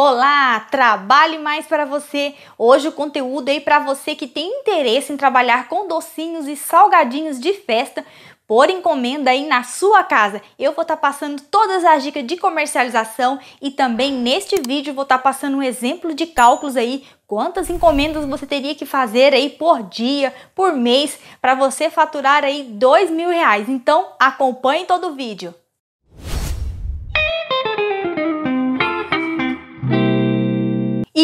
Olá, trabalhe mais para você. Hoje o conteúdo é para você que tem interesse em trabalhar com docinhos e salgadinhos de festa por encomenda aí na sua casa. Eu vou estar tá passando todas as dicas de comercialização e também neste vídeo vou estar tá passando um exemplo de cálculos aí quantas encomendas você teria que fazer aí por dia, por mês para você faturar aí dois mil reais. Então acompanhe todo o vídeo.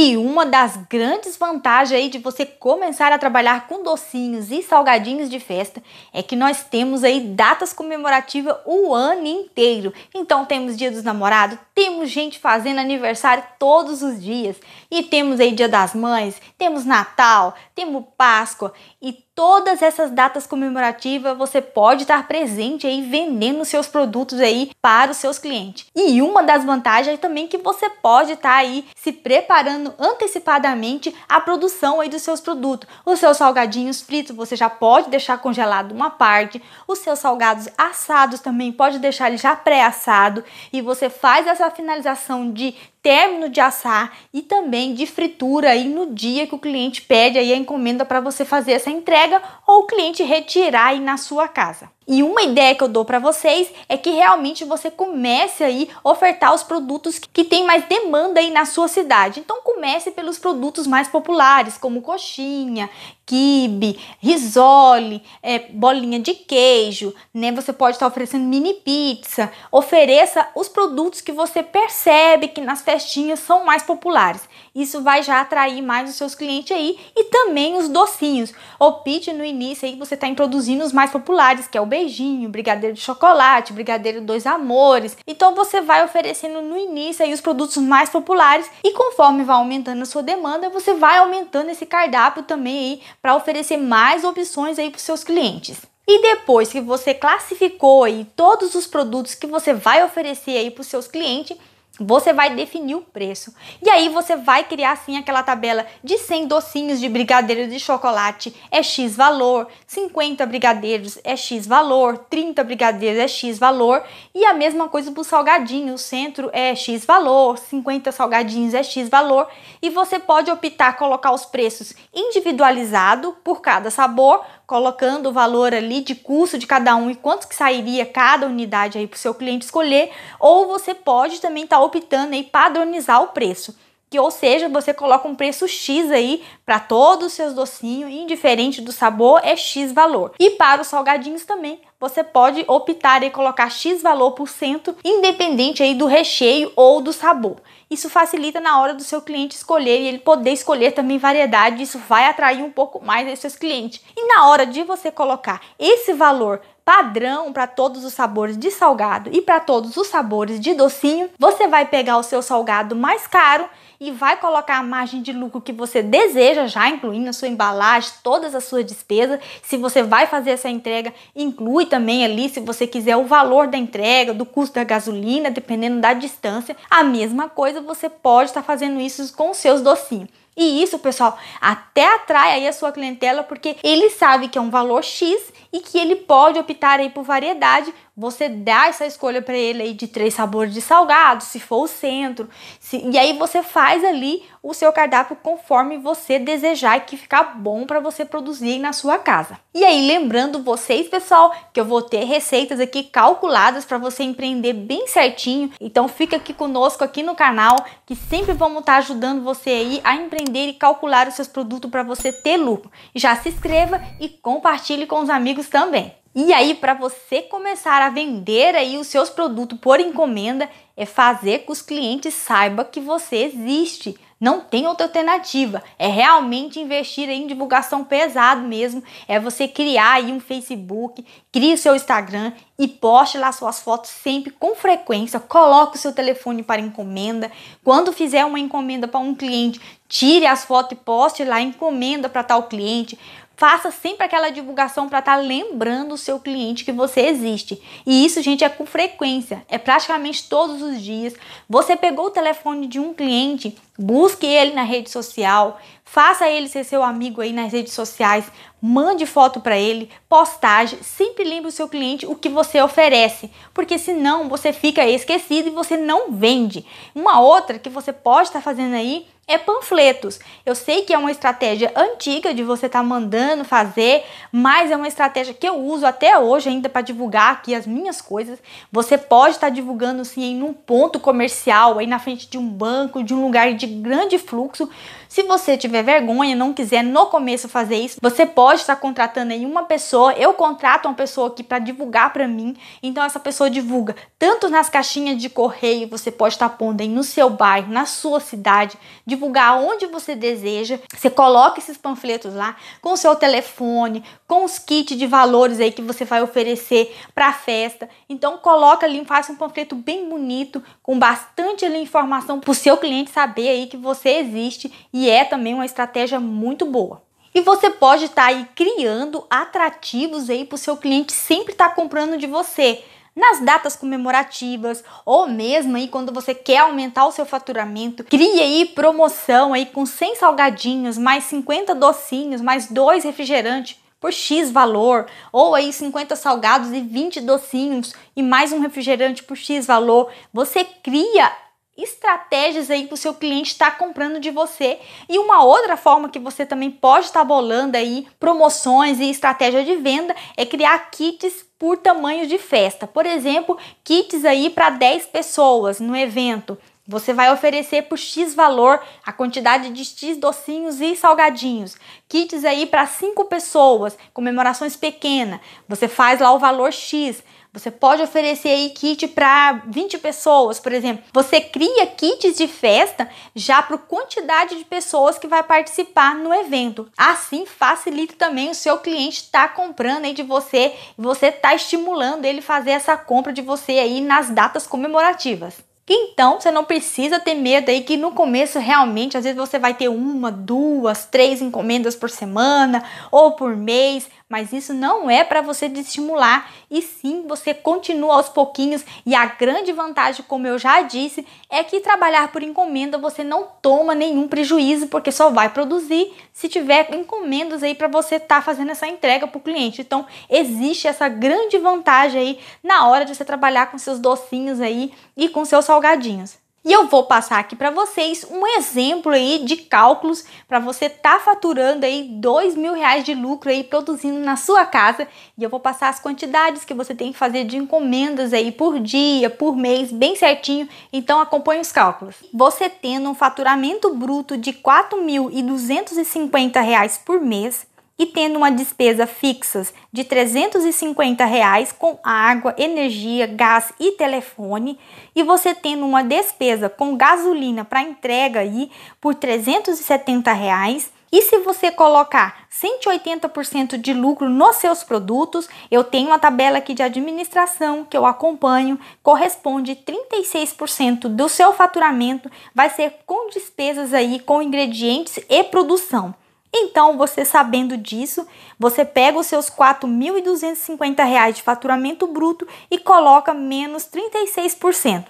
E uma das grandes vantagens aí de você começar a trabalhar com docinhos e salgadinhos de festa é que nós temos aí datas comemorativas o ano inteiro. Então temos Dia dos Namorados, temos gente fazendo aniversário todos os dias e temos aí Dia das Mães, temos Natal, temos Páscoa e todas essas datas comemorativas você pode estar presente aí vendendo seus produtos aí para os seus clientes. E uma das vantagens é também que você pode estar aí se preparando antecipadamente a produção aí dos seus produtos. Os seus salgadinhos fritos você já pode deixar congelado uma parte, os seus salgados assados também pode deixar ele já pré-assado e você faz essa finalização de término de assar e também de fritura aí no dia que o cliente pede aí a encomenda para você fazer essa entrega ou o cliente retirar aí na sua casa. E uma ideia que eu dou para vocês é que realmente você comece aí ofertar os produtos que tem mais demanda aí na sua cidade. Então comece pelos produtos mais populares, como coxinha, quibe, risole, é, bolinha de queijo, né? Você pode estar tá oferecendo mini pizza. Ofereça os produtos que você percebe que nas festinhas são mais populares. Isso vai já atrair mais os seus clientes aí e também os docinhos. Opte no início aí que você está introduzindo os mais populares, que é o beijinho, brigadeiro de chocolate, brigadeiro dois amores. Então você vai oferecendo no início aí os produtos mais populares e conforme vai aumentando a sua demanda, você vai aumentando esse cardápio também aí para oferecer mais opções aí para seus clientes. E depois que você classificou aí todos os produtos que você vai oferecer aí para os seus clientes, você vai definir o preço. E aí você vai criar assim aquela tabela de 100 docinhos de brigadeiro de chocolate é X valor, 50 brigadeiros é X valor, 30 brigadeiros é X valor e a mesma coisa para o salgadinho, o centro é X valor, 50 salgadinhos é X valor e você pode optar colocar os preços individualizado por cada sabor, colocando o valor ali de custo de cada um e quanto que sairia cada unidade aí para o seu cliente escolher, ou você pode também estar tá optando em padronizar o preço. Que, ou seja, você coloca um preço X aí para todos os seus docinhos, indiferente do sabor, é X valor. E para os salgadinhos também, você pode optar e colocar X valor por cento, independente aí do recheio ou do sabor. Isso facilita na hora do seu cliente escolher e ele poder escolher também variedade, isso vai atrair um pouco mais esses clientes. E na hora de você colocar esse valor padrão para todos os sabores de salgado e para todos os sabores de docinho, você vai pegar o seu salgado mais caro e vai colocar a margem de lucro que você deseja, já incluindo a sua embalagem, todas as suas despesas. Se você vai fazer essa entrega, inclui também ali, se você quiser, o valor da entrega, do custo da gasolina, dependendo da distância. A mesma coisa você pode estar tá fazendo isso com os seus docinhos. E isso, pessoal, até atrai aí a sua clientela porque ele sabe que é um valor X e que ele pode optar aí por variedade. Você dá essa escolha para ele aí de três sabores de salgado, se for o centro. Se... e aí você faz ali o seu cardápio conforme você desejar e que ficar bom para você produzir na sua casa. E aí lembrando vocês, pessoal, que eu vou ter receitas aqui calculadas para você empreender bem certinho. Então fica aqui conosco aqui no canal que sempre vamos estar tá ajudando você aí a empreender e calcular os seus produtos para você ter lucro. Já se inscreva e compartilhe com os amigos também. E aí, para você começar a vender aí os seus produtos por encomenda, é fazer com que os clientes saibam que você existe. Não tem outra alternativa. É realmente investir em divulgação pesado mesmo. É você criar aí um Facebook, cria o seu Instagram e poste lá suas fotos sempre com frequência. Coloque o seu telefone para encomenda. Quando fizer uma encomenda para um cliente, tire as fotos e poste lá encomenda para tal cliente Faça sempre aquela divulgação para estar tá lembrando o seu cliente que você existe. E isso, gente, é com frequência, é praticamente todos os dias. Você pegou o telefone de um cliente, Busque ele na rede social, faça ele ser seu amigo aí nas redes sociais, mande foto para ele, postagem, sempre lembre o seu cliente o que você oferece, porque senão você fica esquecido e você não vende. Uma outra que você pode estar tá fazendo aí é panfletos. Eu sei que é uma estratégia antiga de você estar tá mandando fazer, mas é uma estratégia que eu uso até hoje ainda para divulgar aqui as minhas coisas. Você pode estar tá divulgando sim em um ponto comercial, aí na frente de um banco, de um lugar de de grande fluxo se você tiver vergonha e não quiser no começo fazer isso, você pode estar contratando aí uma pessoa. Eu contrato uma pessoa aqui para divulgar para mim. Então essa pessoa divulga tanto nas caixinhas de correio, você pode estar pondo aí no seu bairro, na sua cidade, divulgar onde você deseja. Você coloca esses panfletos lá com o seu telefone, com os kits de valores aí que você vai oferecer para a festa. Então coloca ali, faça um panfleto bem bonito, com bastante ali informação para o seu cliente saber aí que você existe e é também uma estratégia muito boa. E você pode estar tá aí criando atrativos aí para o seu cliente sempre estar tá comprando de você nas datas comemorativas ou mesmo aí quando você quer aumentar o seu faturamento, crie aí promoção aí com 100 salgadinhos, mais 50 docinhos, mais dois refrigerantes por X valor, ou aí 50 salgados e 20 docinhos e mais um refrigerante por X valor. Você cria estratégias aí para o seu cliente estar tá comprando de você e uma outra forma que você também pode estar tá bolando aí promoções e estratégia de venda é criar kits por tamanho de festa. Por exemplo, kits aí para 10 pessoas no evento. Você vai oferecer por X valor a quantidade de X docinhos e salgadinhos. Kits aí para 5 pessoas, comemorações pequenas. Você faz lá o valor X. Você pode oferecer aí kit para 20 pessoas, por exemplo. Você cria kits de festa já para a quantidade de pessoas que vai participar no evento. Assim facilita também o seu cliente estar tá comprando aí de você e você está estimulando ele fazer essa compra de você aí nas datas comemorativas. Então, você não precisa ter medo aí que no começo realmente, às vezes você vai ter uma, duas, três encomendas por semana ou por mês, mas isso não é para você desestimular, e sim você continua aos pouquinhos. E a grande vantagem, como eu já disse, é que trabalhar por encomenda você não toma nenhum prejuízo, porque só vai produzir se tiver encomendas aí para você estar tá fazendo essa entrega para o cliente. Então, existe essa grande vantagem aí na hora de você trabalhar com seus docinhos aí e com seus salgadinhos. E eu vou passar aqui para vocês um exemplo aí de cálculos para você tá faturando aí dois mil reais de lucro aí produzindo na sua casa. E eu vou passar as quantidades que você tem que fazer de encomendas aí por dia, por mês, bem certinho. Então acompanhe os cálculos. Você tendo um faturamento bruto de quatro mil e duzentos e cinquenta reais por mês, e tendo uma despesa fixa de R$ 350 reais com água, energia, gás e telefone, e você tendo uma despesa com gasolina para entrega aí por R$ 370 reais, e se você colocar 180% de lucro nos seus produtos, eu tenho uma tabela aqui de administração que eu acompanho, corresponde 36% do seu faturamento vai ser com despesas aí com ingredientes e produção. Então, você sabendo disso, você pega os seus R$ 4.250 de faturamento bruto e coloca menos 36%.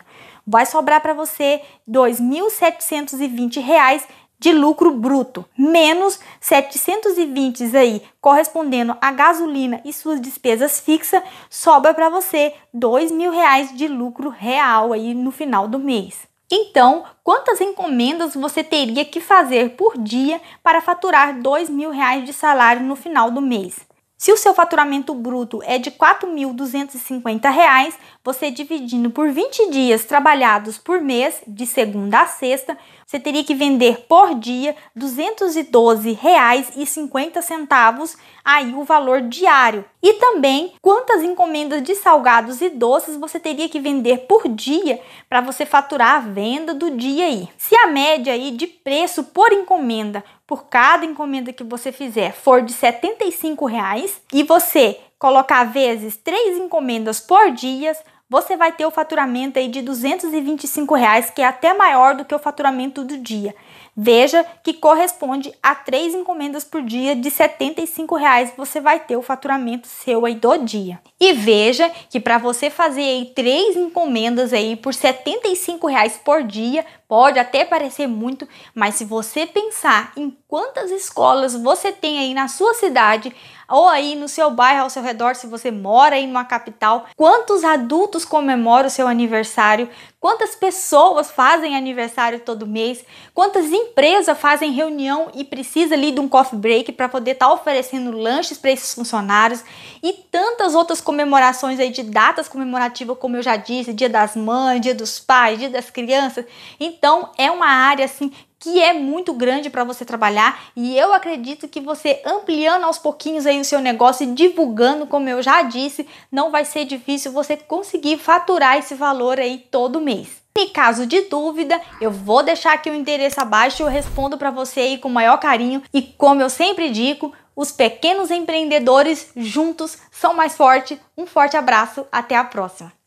Vai sobrar para você R$ 2.720 de lucro bruto, menos 720 aí, correspondendo a gasolina e suas despesas fixas, sobra para você R$ 2.000 de lucro real aí no final do mês. Então, quantas encomendas você teria que fazer por dia para faturar dois mil reais de salário no final do mês? Se o seu faturamento bruto é de R$ 4.250, você dividindo por 20 dias trabalhados por mês, de segunda a sexta, você teria que vender por dia R$ 212,50, aí o valor diário. E também quantas encomendas de salgados e doces você teria que vender por dia para você faturar a venda do dia aí. Se a média aí de preço por encomenda por cada encomenda que você fizer for de R$ 75 reais, e você colocar vezes três encomendas por dias você vai ter o faturamento aí de 225 reais, que é até maior do que o faturamento do dia. Veja que corresponde a três encomendas por dia de 75 reais você vai ter o faturamento seu aí do dia. E veja que para você fazer aí três encomendas aí por 75 reais por dia pode até parecer muito, mas se você pensar em quantas escolas você tem aí na sua cidade ou aí no seu bairro ao seu redor, se você mora aí numa capital, quantos adultos comemoram o seu aniversário, quantas pessoas fazem aniversário todo mês, quantas empresas fazem reunião e precisa ali de um coffee break para poder estar tá oferecendo lanches para esses funcionários e tantas outras comemorações aí de datas comemorativas, como eu já disse, Dia das Mães, Dia dos Pais, Dia das Crianças. Então, é uma área assim que é muito grande para você trabalhar e eu acredito que você ampliando aos pouquinhos aí o seu negócio e divulgando, como eu já disse, não vai ser difícil você conseguir faturar esse valor aí todo mês. E caso de dúvida, eu vou deixar aqui o endereço abaixo, eu respondo para você aí com o maior carinho e como eu sempre digo, os pequenos empreendedores juntos são mais fortes. Um forte abraço, até a próxima!